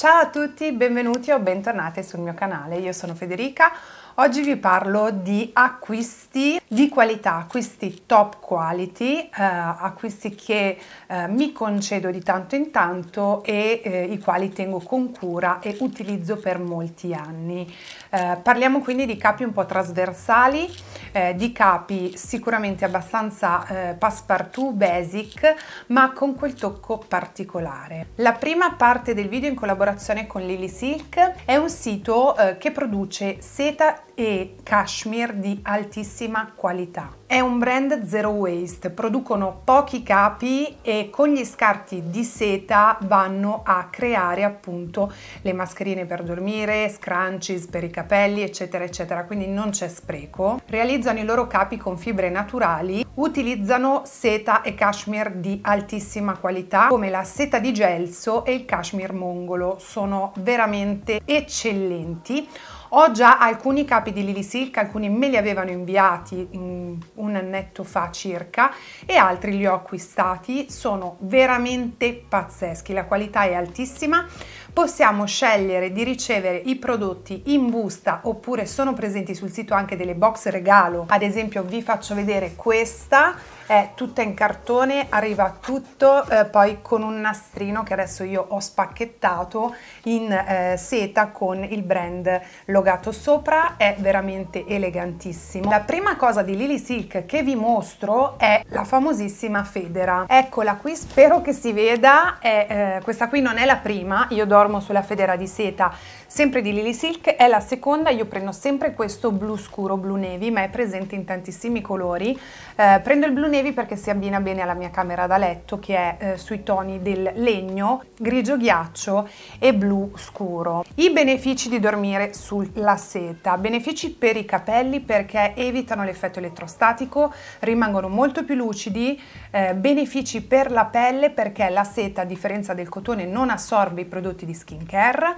Ciao a tutti, benvenuti o bentornati sul mio canale, io sono Federica. Oggi vi parlo di acquisti di qualità, acquisti top quality, eh, acquisti che eh, mi concedo di tanto in tanto e eh, i quali tengo con cura e utilizzo per molti anni. Eh, parliamo quindi di capi un po' trasversali, eh, di capi sicuramente abbastanza eh, passepartout, basic, ma con quel tocco particolare. La prima parte del video in collaborazione con Lily Silk è un sito che produce seta e cashmere di altissima qualità. È un brand zero waste, producono pochi capi e con gli scarti di seta vanno a creare appunto le mascherine per dormire, scrunchies per i capelli eccetera eccetera, quindi non c'è spreco. Realizzano i loro capi con fibre naturali, utilizzano seta e cashmere di altissima qualità come la seta di gelso e il cashmere mongolo, sono veramente eccellenti. Ho già alcuni capi di Lily Silk, alcuni me li avevano inviati un annetto fa circa e altri li ho acquistati, sono veramente pazzeschi, la qualità è altissima, possiamo scegliere di ricevere i prodotti in busta oppure sono presenti sul sito anche delle box regalo, ad esempio vi faccio vedere questa è tutta in cartone, arriva tutto eh, poi con un nastrino che adesso io ho spacchettato in eh, seta con il brand logato sopra, è veramente elegantissimo. La prima cosa di Lily Silk che vi mostro è la famosissima federa. Eccola qui, spero che si veda, è, eh, questa qui non è la prima, io dormo sulla federa di seta Sempre di Lily Silk è la seconda, io prendo sempre questo blu scuro, blu navy, ma è presente in tantissimi colori. Eh, prendo il blu navy perché si abbina bene alla mia camera da letto che è eh, sui toni del legno, grigio ghiaccio e blu scuro. I benefici di dormire sulla seta. Benefici per i capelli perché evitano l'effetto elettrostatico, rimangono molto più lucidi, eh, benefici per la pelle perché la seta a differenza del cotone non assorbe i prodotti di skin care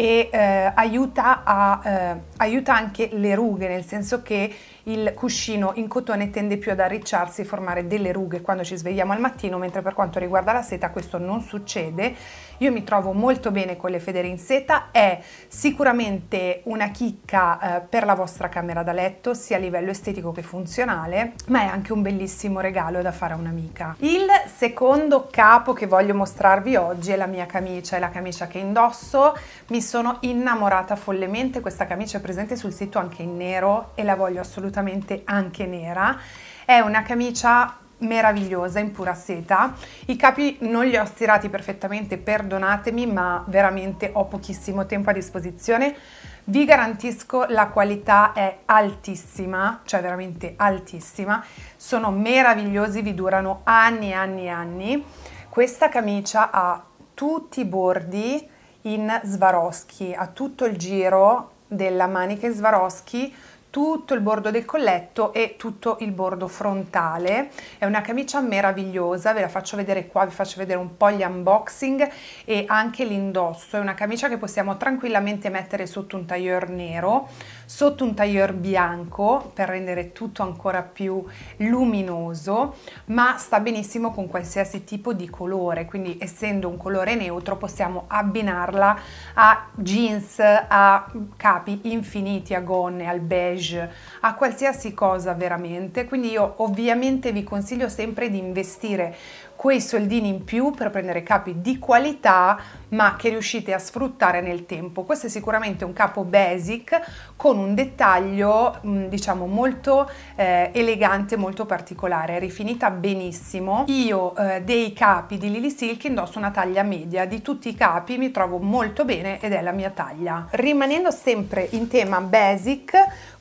e eh, aiuta, a, eh, aiuta, anche le rughe, nel senso che il cuscino in cotone tende più ad arricciarsi e formare delle rughe quando ci svegliamo al mattino, mentre per quanto riguarda la seta questo non succede. Io mi trovo molto bene con le federe in seta, è sicuramente una chicca eh, per la vostra camera da letto, sia a livello estetico che funzionale, ma è anche un bellissimo regalo da fare a un'amica. Il secondo capo che voglio mostrarvi oggi è la mia camicia, è la camicia che indosso, mi sono innamorata follemente, questa camicia è presente sul sito anche in nero e la voglio assolutamente anche nera. È una camicia meravigliosa in pura seta i capi non li ho stirati perfettamente perdonatemi ma veramente ho pochissimo tempo a disposizione vi garantisco la qualità è altissima cioè veramente altissima sono meravigliosi vi durano anni e anni e anni questa camicia ha tutti i bordi in Swarovski, a tutto il giro della manica in Swarovski tutto il bordo del colletto e tutto il bordo frontale è una camicia meravigliosa ve la faccio vedere qua vi faccio vedere un po' gli unboxing e anche l'indosso è una camicia che possiamo tranquillamente mettere sotto un tailleur nero sotto un tailleur bianco per rendere tutto ancora più luminoso ma sta benissimo con qualsiasi tipo di colore quindi essendo un colore neutro possiamo abbinarla a jeans a capi infiniti a gonne al beige storage, a qualsiasi cosa veramente. Quindi io ovviamente vi consiglio sempre di investire quei soldini in più per prendere capi di qualità ma che riuscite a sfruttare nel tempo. Questo è sicuramente un capo basic con un dettaglio diciamo molto eh, elegante, molto particolare, rifinita benissimo. Io eh, dei capi di Lily Silk indosso una taglia media, di tutti i capi mi trovo molto bene ed è la mia taglia. Rimanendo sempre in tema basic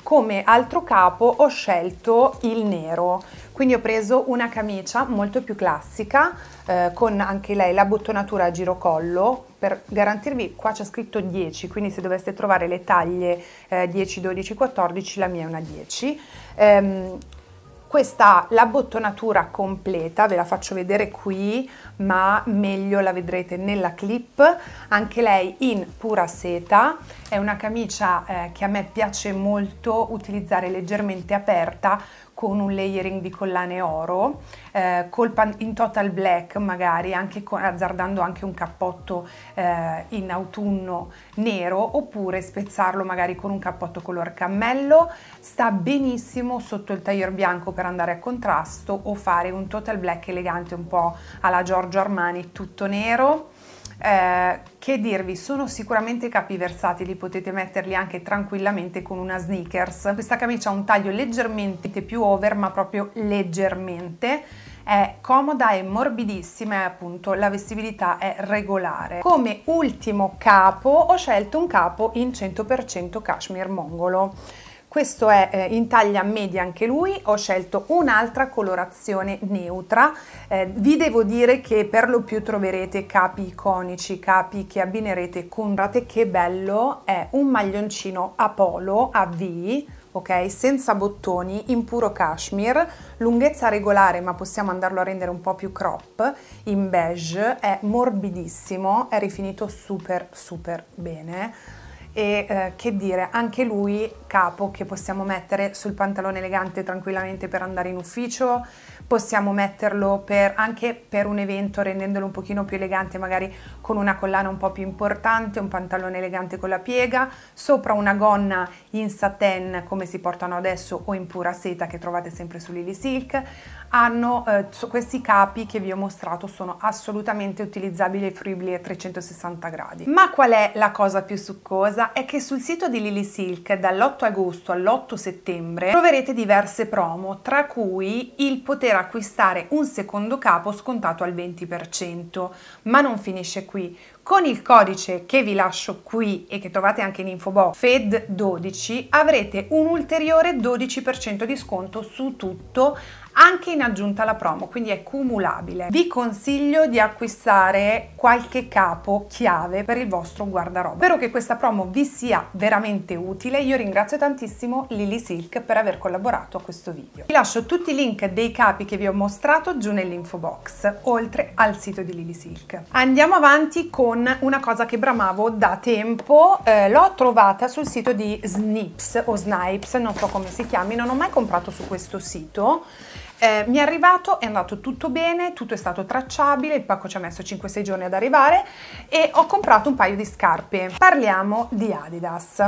come altro capo ho scelto il nero quindi ho preso una camicia molto più classica eh, con anche lei la bottonatura a girocollo per garantirvi qua c'è scritto 10 quindi se doveste trovare le taglie eh, 10 12 14 la mia è una 10 ehm, questa la bottonatura completa ve la faccio vedere qui ma meglio la vedrete nella clip anche lei in pura seta è una camicia eh, che a me piace molto utilizzare leggermente aperta con un layering di collane oro, eh, pan- in total black magari, anche con, azzardando anche un cappotto eh, in autunno nero, oppure spezzarlo magari con un cappotto color cammello, sta benissimo sotto il tailleur bianco per andare a contrasto o fare un total black elegante un po' alla Giorgio Armani tutto nero eh, che dirvi, sono sicuramente capi versatili, potete metterli anche tranquillamente con una sneakers. Questa camicia ha un taglio leggermente più over, ma proprio leggermente. È comoda e morbidissima e appunto la vestibilità è regolare. Come ultimo capo ho scelto un capo in 100% cashmere mongolo questo è eh, in taglia media anche lui, ho scelto un'altra colorazione neutra, eh, vi devo dire che per lo più troverete capi iconici, capi che abbinerete con rate, che bello, è un maglioncino a polo, a V, ok, senza bottoni, in puro cashmere, lunghezza regolare ma possiamo andarlo a rendere un po' più crop, in beige, è morbidissimo, è rifinito super super bene, e eh, che dire, anche lui capo che possiamo mettere sul pantalone elegante tranquillamente per andare in ufficio, possiamo metterlo per, anche per un evento rendendolo un pochino più elegante, magari con una collana un po' più importante, un pantalone elegante con la piega, sopra una gonna in satin come si portano adesso o in pura seta che trovate sempre su Lily Silk, hanno eh, questi capi che vi ho mostrato sono assolutamente utilizzabili e fruibili a 360 gradi. Ma qual è la cosa più succosa? È che sul sito di Lily Silk dall'8 agosto all'8 settembre troverete diverse promo, tra cui il poter acquistare un secondo capo scontato al 20%, ma non finisce qui. Con il codice che vi lascio qui e che trovate anche in info box FED12 avrete un ulteriore 12% di sconto su tutto anche in aggiunta alla promo, quindi è cumulabile. Vi consiglio di acquistare qualche capo chiave per il vostro guardaroba. Spero che questa promo vi sia veramente utile, io ringrazio tantissimo Lily Silk per aver collaborato a questo video. Vi lascio tutti i link dei capi che vi ho mostrato giù nell'info box, oltre al sito di Lily Silk. Andiamo avanti con una cosa che bramavo da tempo, eh, l'ho trovata sul sito di Snips o Snipes, non so come si chiami, non ho mai comprato su questo sito, eh, mi è arrivato, è andato tutto bene, tutto è stato tracciabile, il pacco ci ha messo 5-6 giorni ad arrivare e ho comprato un paio di scarpe. Parliamo di Adidas.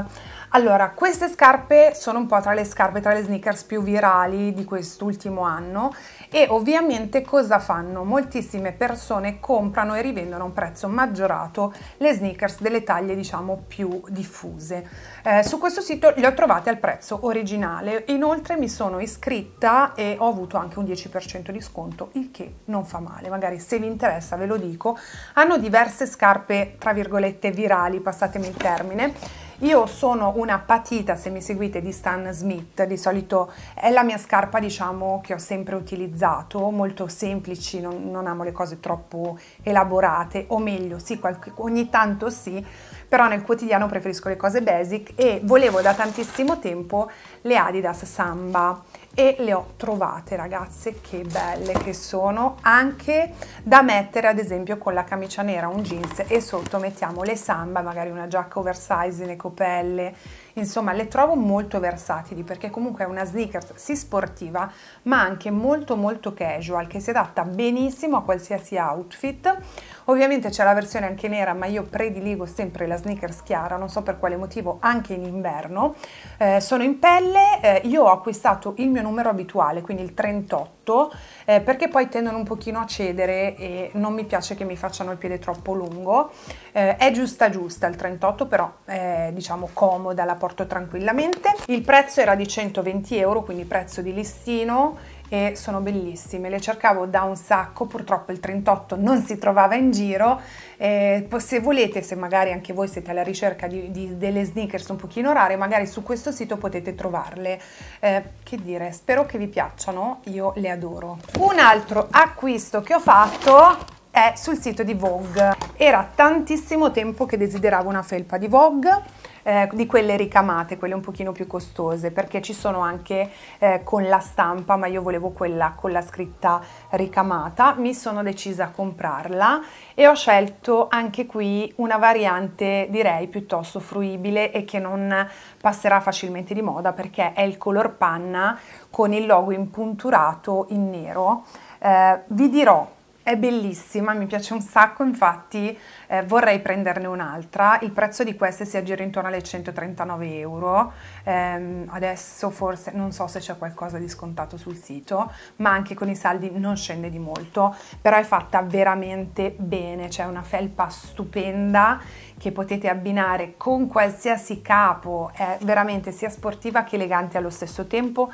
Allora, queste scarpe sono un po' tra le scarpe, tra le sneakers più virali di quest'ultimo anno e ovviamente cosa fanno? Moltissime persone comprano e rivendono a un prezzo maggiorato le sneakers delle taglie diciamo più diffuse. Eh, su questo sito le ho trovate al prezzo originale, inoltre mi sono iscritta e ho avuto anche un 10% di sconto, il che non fa male, magari se vi interessa ve lo dico. Hanno diverse scarpe tra virgolette virali, passatemi il termine io sono una patita, se mi seguite, di Stan Smith, di solito è la mia scarpa diciamo che ho sempre utilizzato, molto semplici, non, non amo le cose troppo elaborate, o meglio, sì, qualche, ogni tanto sì, però nel quotidiano preferisco le cose basic e volevo da tantissimo tempo le Adidas Samba e le ho trovate ragazze che belle che sono anche da mettere ad esempio con la camicia nera un jeans e sotto mettiamo le samba magari una giacca oversize le copelle Insomma, le trovo molto versatili perché comunque è una sneaker sì sportiva, ma anche molto molto casual che si adatta benissimo a qualsiasi outfit. Ovviamente c'è la versione anche nera, ma io prediligo sempre la sneakers chiara, non so per quale motivo, anche in inverno. Eh, sono in pelle, eh, io ho acquistato il mio numero abituale, quindi il 38, eh, perché poi tendono un pochino a cedere e non mi piace che mi facciano il piede troppo lungo. Eh, è giusta giusta il 38, però è eh, diciamo comoda la porta porto tranquillamente. Il prezzo era di 120 euro, quindi prezzo di listino e sono bellissime, le cercavo da un sacco, purtroppo il 38 non si trovava in giro, eh, se volete, se magari anche voi siete alla ricerca di, di, delle sneakers un pochino rare, magari su questo sito potete trovarle. Eh, che dire, spero che vi piacciono, io le adoro. Un altro acquisto che ho fatto è sul sito di Vogue, era tantissimo tempo che desideravo una felpa di Vogue, eh, di quelle ricamate, quelle un pochino più costose, perché ci sono anche eh, con la stampa, ma io volevo quella con la scritta ricamata, mi sono decisa a comprarla e ho scelto anche qui una variante direi piuttosto fruibile e che non passerà facilmente di moda perché è il color panna con il logo impunturato in nero. Eh, vi dirò è bellissima, mi piace un sacco, infatti eh, vorrei prenderne un'altra. Il prezzo di queste si aggira intorno alle 139 euro. Ehm, adesso forse non so se c'è qualcosa di scontato sul sito, ma anche con i saldi non scende di molto, però è fatta veramente bene, c'è una felpa stupenda che potete abbinare con qualsiasi capo, è veramente sia sportiva che elegante allo stesso tempo.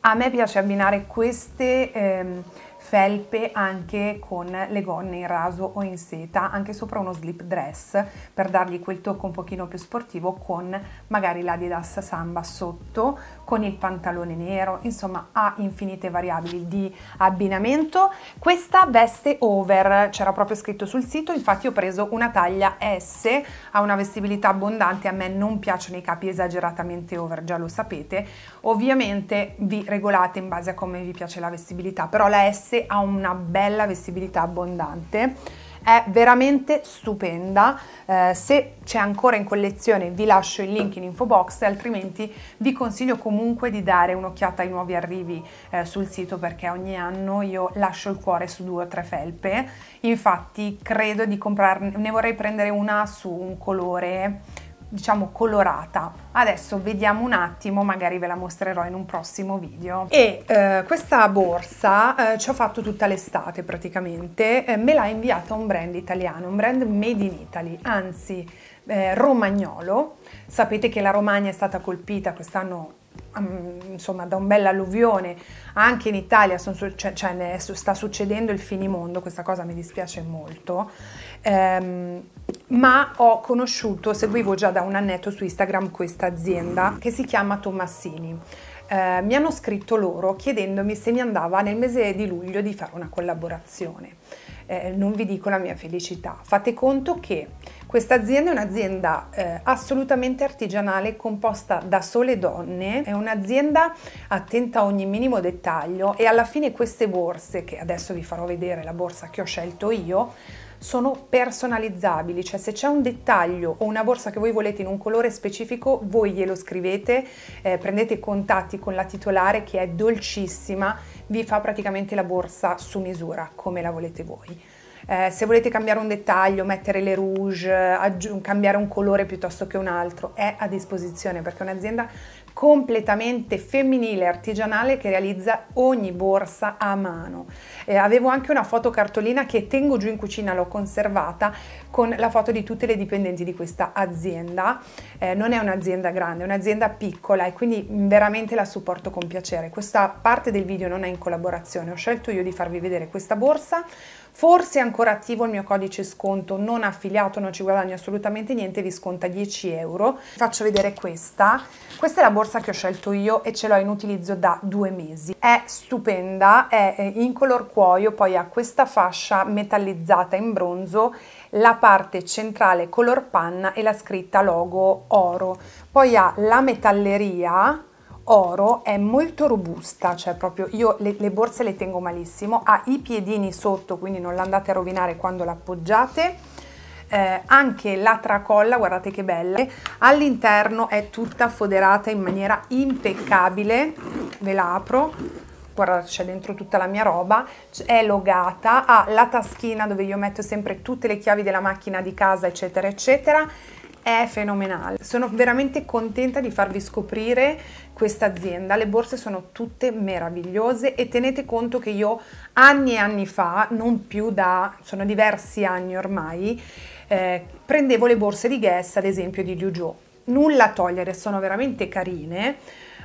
A me piace abbinare queste... Ehm, felpe anche con le gonne in raso o in seta, anche sopra uno slip dress per dargli quel tocco un pochino più sportivo con magari la l'Adidas Samba sotto, con il pantalone nero, insomma ha infinite variabili di abbinamento. Questa veste over, c'era proprio scritto sul sito, infatti ho preso una taglia S, ha una vestibilità abbondante, a me non piacciono i capi esageratamente over, già lo sapete. Ovviamente vi regolate in base a come vi piace la vestibilità, però la S ha una bella vestibilità abbondante è veramente stupenda. Eh, se c'è ancora in collezione vi lascio il link in info box, altrimenti vi consiglio comunque di dare un'occhiata ai nuovi arrivi eh, sul sito perché ogni anno io lascio il cuore su due o tre felpe. Infatti credo di comprarne, ne vorrei prendere una su un colore diciamo colorata. Adesso vediamo un attimo, magari ve la mostrerò in un prossimo video. E eh, questa borsa eh, ci ho fatto tutta l'estate praticamente, eh, me l'ha inviata un brand italiano, un brand made in Italy, anzi eh, romagnolo. Sapete che la Romagna è stata colpita quest'anno insomma, da un bel alluvione anche in Italia sono, cioè, cioè, sta succedendo il finimondo, questa cosa mi dispiace molto, ehm, ma ho conosciuto, seguivo già da un annetto su Instagram questa azienda che si chiama Tommassini. Eh, mi hanno scritto loro chiedendomi se mi andava nel mese di luglio di fare una collaborazione eh, non vi dico la mia felicità. Fate conto che questa azienda è un'azienda eh, assolutamente artigianale, composta da sole donne, è un'azienda attenta a ogni minimo dettaglio e alla fine queste borse, che adesso vi farò vedere la borsa che ho scelto io, sono personalizzabili, cioè se c'è un dettaglio o una borsa che voi volete in un colore specifico, voi glielo scrivete, eh, prendete contatti con la titolare che è dolcissima, vi fa praticamente la borsa su misura, come la volete voi. Eh, se volete cambiare un dettaglio, mettere le rouge, cambiare un colore piuttosto che un altro, è a disposizione perché è un'azienda completamente femminile artigianale che realizza ogni borsa a mano. Eh, avevo anche una fotocartolina che tengo giù in cucina, l'ho conservata con la foto di tutte le dipendenti di questa azienda. Eh, non è un'azienda grande, è un'azienda piccola e quindi veramente la supporto con piacere. Questa parte del video non è in collaborazione, ho scelto io di farvi vedere questa borsa. Forse è ancora attivo il mio codice sconto non affiliato, non ci guadagno assolutamente niente, vi sconta 10 euro. Faccio vedere questa. Questa è la borsa borsa che ho scelto io e ce l'ho in utilizzo da due mesi. È stupenda, è in color cuoio, poi ha questa fascia metallizzata in bronzo, la parte centrale color panna e la scritta logo oro. Poi ha la metalleria oro è molto robusta, cioè proprio io le, le, borse le tengo malissimo, ha i piedini sotto quindi non la andate a rovinare quando l'appoggiate eh, anche la tracolla, guardate che bella, all'interno è tutta foderata in maniera impeccabile, ve la apro, guardate c'è dentro tutta la mia roba, è logata, ha la taschina dove io metto sempre tutte le chiavi della macchina di casa eccetera eccetera, è fenomenale. Sono veramente contenta di farvi scoprire questa azienda. Le borse sono tutte meravigliose e tenete conto che io anni e anni fa, non più da, sono diversi anni ormai, eh, prendevo le borse di Guess, ad esempio di Juju. Nulla a togliere, sono veramente carine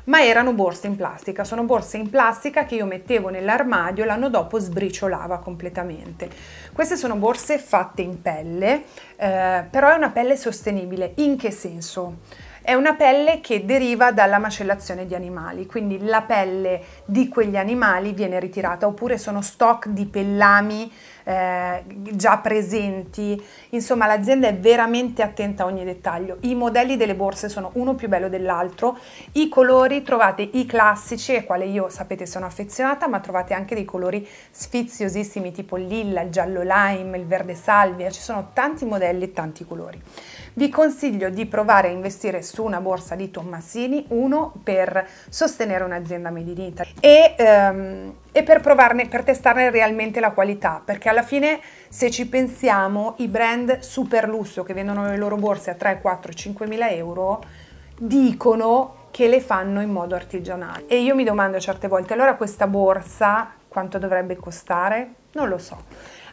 ma erano borse in plastica, sono borse in plastica che io mettevo nell'armadio, e l'anno dopo sbriciolava completamente. Queste sono borse fatte in pelle, eh, però è una pelle sostenibile, in che senso? È una pelle che deriva dalla macellazione di animali, quindi la pelle di quegli animali viene ritirata, oppure sono stock di pellami eh, già presenti, insomma l'azienda è veramente attenta a ogni dettaglio, i modelli delle borse sono uno più bello dell'altro, i colori trovate i classici ai quali io sapete sono affezionata, ma trovate anche dei colori sfiziosissimi tipo lilla, il giallo lime, il verde salvia, ci sono tanti modelli e tanti colori vi consiglio di provare a investire su una borsa di Tommasini, uno per sostenere un'azienda made in Italy e, um, e per provarne, per testarne realmente la qualità, perché alla fine se ci pensiamo i brand super lusso che vendono le loro borse a 3, 4, 5 mila euro dicono che le fanno in modo artigianale. E io mi domando certe volte, allora questa borsa quanto dovrebbe costare? Non lo so.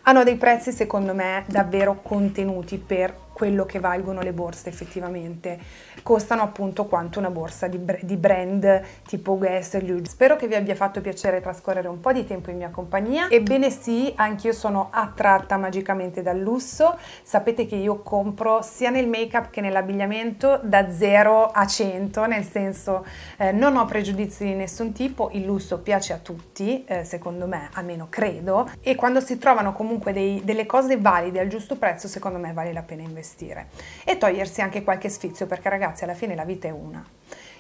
Hanno dei prezzi secondo me davvero contenuti per quello che valgono le borse effettivamente. Costano appunto quanto una borsa di, di brand tipo Guess Luge. Spero che vi abbia fatto piacere trascorrere un po' di tempo in mia compagnia. Ebbene sì, anch'io sono attratta magicamente dal lusso. Sapete che io compro sia nel make-up che nell'abbigliamento da 0 a 100, nel senso eh, non ho pregiudizi di nessun tipo, il lusso piace a tutti, eh, secondo me, almeno credo, e quando si trovano comunque dei, delle cose valide al giusto prezzo, secondo me vale la pena investire gestire e togliersi anche qualche sfizio perché ragazzi alla fine la vita è una.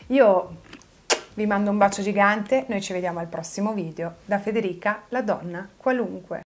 Io vi mando un bacio gigante, noi ci vediamo al prossimo video. Da Federica, la donna qualunque.